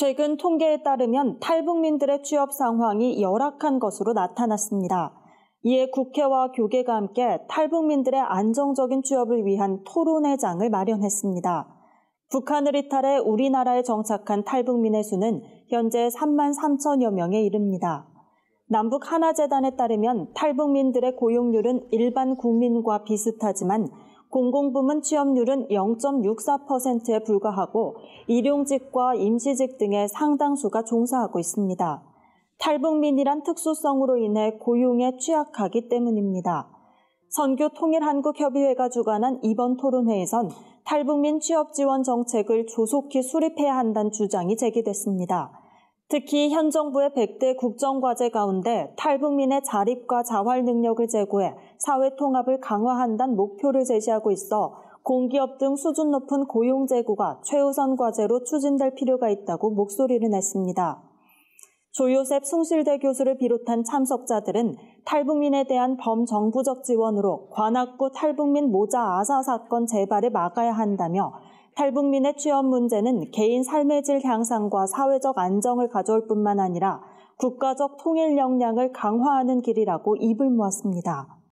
최근 통계에 따르면 탈북민들의 취업 상황이 열악한 것으로 나타났습니다. 이에 국회와 교계가 함께 탈북민들의 안정적인 취업을 위한 토론회 장을 마련했습니다. 북한을 이탈해 우리나라에 정착한 탈북민의 수는 현재 3만 3천여 명에 이릅니다. 남북 하나재단에 따르면 탈북민들의 고용률은 일반 국민과 비슷하지만 공공부문 취업률은 0.64%에 불과하고 일용직과 임시직 등의 상당수가 종사하고 있습니다. 탈북민이란 특수성으로 인해 고용에 취약하기 때문입니다. 선교 통일한국협의회가 주관한 이번 토론회에선 탈북민 취업 지원 정책을 조속히 수립해야 한다는 주장이 제기됐습니다. 특히 현 정부의 100대 국정과제 가운데 탈북민의 자립과 자활 능력을 제고해 사회 통합을 강화한다는 목표를 제시하고 있어 공기업 등 수준 높은 고용 제고가 최우선 과제로 추진될 필요가 있다고 목소리를 냈습니다. 조요셉 숭실대 교수를 비롯한 참석자들은 탈북민에 대한 범정부적 지원으로 관악구 탈북민 모자 아사 사건 재발을 막아야 한다며 탈북민의 취업 문제는 개인 삶의 질 향상과 사회적 안정을 가져올 뿐만 아니라 국가적 통일 역량을 강화하는 길이라고 입을 모았습니다.